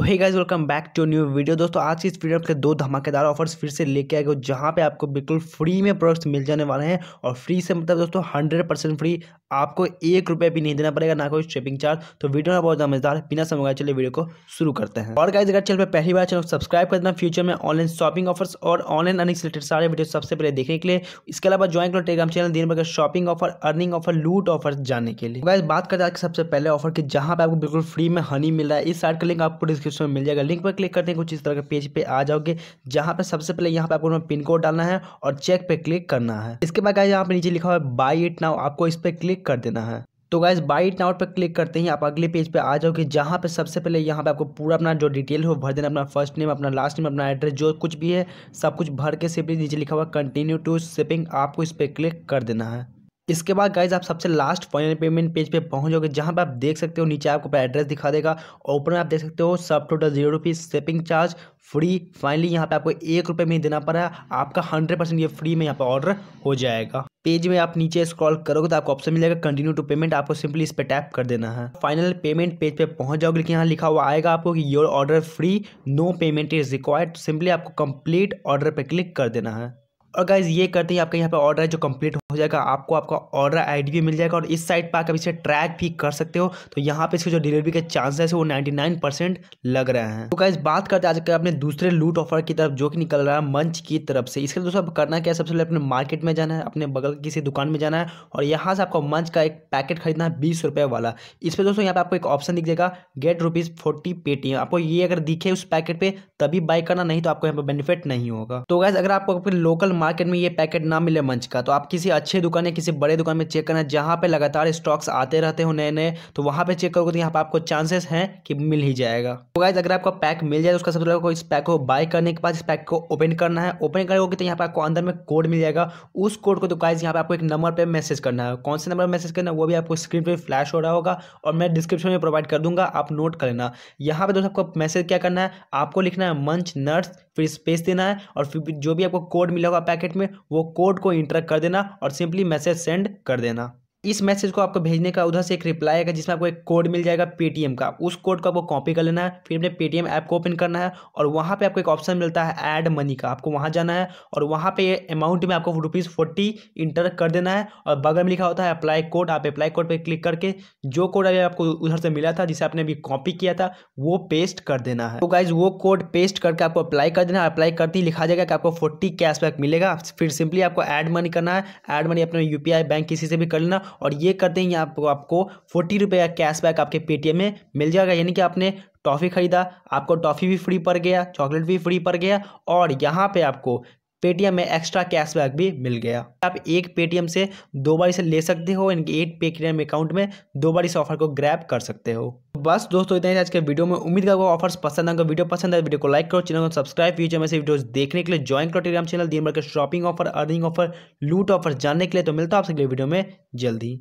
तो hey guys welcome back to new video दोस्तों आज की इस वीडियो के दो धमाकेदार ऑफर्स फिर से लेके आए गए जहाँ पे आपको बिल्कुल फ्री में प्रोडक्ट्स मिल जाने वाले हैं और फ्री से मतलब दोस्तों हंड्रेड परसेंट फ्री आपको एक रुपया भी नहीं देना पड़ेगा ना कोई शिपिंग चार्ज तो वीडियो ना बहुत धमाकेदार बिना समझ चले वीडियो को शुरू करते हैं और गाइज अगर चल पर पहली बार चलो सब्सक्राइब कर देना फ्यूचर में ऑनलाइन शॉपिंग ऑफर्स और ऑनलाइन अर्निंग से रिलेटेड सारे वीडियो सबसे पहले देखने के लिए इसके अलावा ज्वाइन करो टेलीग्राम चैनल दिन भर का शॉपिंग ऑफर अर्निंग ऑफर लूट ऑफर जानने के लिए गाइज तो बात करते हैं सबसे पहले ऑफर की जहाँ पे आपको बिल्कुल फ्री में हनी मिल रहा है इस साइड का लिंक आपको डिस्क्रिप्शन में मिल जाएगा लिंक पर क्लिक करते हैं कुछ इस तरह के पेज पे आ जाओगे जहां पे सबसे पहले यहां पे आपको पिन कोड डालना है और चेक पे क्लिक करना है इसके बाद यहाँ पे नीचे लिखा हुआ है बाई इट नाउ आपको इस पर क्लिक कर देना है तो गाइज बाइट नाउट पर क्लिक करते ही आप अगले पेज पे आ जाओगे जहाँ पे सबसे पहले यहाँ पे आपको पूरा अपना जो डिटेल हो भर देना अपना फर्स्ट नेम अपना लास्ट नेम अपना एड्रेस जो कुछ भी है सब कुछ भर के सिर्फ नीचे लिखा हुआ कंटिन्यू टू शिपिंग आपको इस पर क्लिक कर देना है इसके बाद गाइज आप सबसे लास्ट फाइनल पेमेंट पेज पे पहुंच जाओगे जहां पर आप देख सकते हो नीचे आपको एड्रेस दिखा देगा ऊपर में आप देख सकते हो सब total zero rupees shipping charge free finally यहाँ पे आपको एक रुपये में ही देना पड़ा है आपका हंड्रेड परसेंट ये फ्री में यहाँ पर ऑर्डर हो जाएगा पेज में आप नीचे स्क्रॉल करोगे तो आपको ऑप्शन मिलेगा कंटिन्यू टू पेमेंट आपको सिंपली इस पर टैप कर देना है फाइनल पेमेंट पेज पे पहुंच जाओगे लेकिन यहाँ लिखा हुआ आएगा आपको कि your order free no payment is required simply आपको कंप्लीट ऑर्डर पे क्लिक कर देना है और गाइज ये करते ही आपका यहाँ पे ऑर्डर है जो कंप्लीट हो जाएगा आपको आपका ऑर्डर आईडी भी मिल जाएगा और इस साइट पर आप इसे ट्रैक भी कर सकते हो तो यहाँ पे इसके जो डिलीवरी के चांसेस है वो 99 परसेंट लग रहे हैं तो गाइज बात करते हैं आज के अपने दूसरे लूट ऑफर की तरफ जो कि निकल रहा है मंच की तरफ से इसके दोस्तों करना क्या है सबसे पहले अपने मार्केट में जाना है अपने बगल किसी दुकान में जाना है और यहाँ से आपको मंच का एक पैकेट खरीदना है बीस वाला इस पर दोस्तों यहाँ पे आपको एक ऑप्शन दिख जाएगा गेट रुपीज़ फोर्टी पेटीएम आपको ये अगर दिखे उस पैकेट पर तभी बाई करना नहीं तो आपको यहाँ पर बेनिफिट नहीं होगा तो गाइज अगर आपको अपने लोकल मार्केट में ये पैकेट ना मिले मंच का तो आप किसी अच्छे दुकान या किसी बड़े दुकान में चेक करना जहाँ पे लगातार स्टॉक्स आते रहते हो नए नए तो वहाँ पे चेक करोगे तो यहाँ पर आपको चांसेस हैं कि मिल ही जाएगा तो गाइज अगर आपका पैक मिल जाए तो उसका सबसे पहले आपको इस पैक को बाय करने के बाद इस पैक को ओपन करना है ओपन करोगे तो यहाँ पर आपको अंदर में कोड मिल जाएगा उस कोड को तो गाइज यहाँ पर आपको एक नंबर पर मैसेज करना है कौन से नंबर मैसेज करना है वो भी आपको स्क्रीन पर फ्लैश हो रहा होगा और मैं डिस्क्रिप्शन में प्रोवाइड कर दूंगा आप नोट कर लेना यहाँ पर दोस्तों आपको मैसेज क्या करना है आपको लिखना है मंच नर्स फिर स्पेस देना है और फिर जो भी आपको कोड मिला होगा पैकेट में वो कोड को इंटर कर देना और सिंपली मैसेज सेंड कर देना इस मैसेज को आपको भेजने का उधर से एक रिप्लाई आएगा जिसमें आपको एक कोड मिल जाएगा पेटीएम का उस कोड को आपको कॉपी कर लेना है फिर अपने पेटीएम ऐप को ओपन करना है और वहाँ पे आपको एक ऑप्शन मिलता है ऐड मनी का आपको वहाँ जाना है और वहाँ पे अमाउंट में आपको रुपीज़ फोर्टी इंटर कर देना है और बगल में लिखा होता है अप्लाई कोड आप अप्लाई कोड पर क्लिक करके जो कोड अभी आपको उधर से मिला था जिसे आपने अभी कॉपी किया था वो पेस्ट कर देना है तो गाइज वो कोड पेस्ट करके आपको अप्लाई कर देना है अप्लाई करते ही लिखा जाएगा कि आपको फोर्टी कैशबैक मिलेगा फिर सिंपली आपको ऐड मनी करना है ऐड मनी अपने यू बैंक किसी से भी कर लेना और ये करते ही आपको आपको फोर्टी रुपये का कैशबैक आपके पेटीएम में मिल जाएगा यानी कि आपने टॉफ़ी ख़रीदा आपको टॉफ़ी भी फ्री पड़ गया चॉकलेट भी फ्री पड़ गया और यहाँ पे आपको पेटीएम में एक्स्ट्रा कैशबैक भी मिल गया आप एक पेटीएम से दो बार इसे ले सकते हो यानी एक पेटीएम अकाउंट में दो बार इस ऑफर को ग्रैप कर सकते हो बस दोस्तों इतना ही आज के वीडियो में उम्मीद करो ऑफर्स पसंद आएगा वीडियो पसंद आए वीडियो को लाइक करो चैनल को सब्सक्राइब फ्यूचर में से वीडियोस देखने के लिए ज्वाइन करो टेलीग्राम चैनल दिन भर के शॉपिंग ऑफर अर्निंग ऑफर लूट ऑफर जानने के लिए तो मिलता है आपसे अगले वीडियो में जल्दी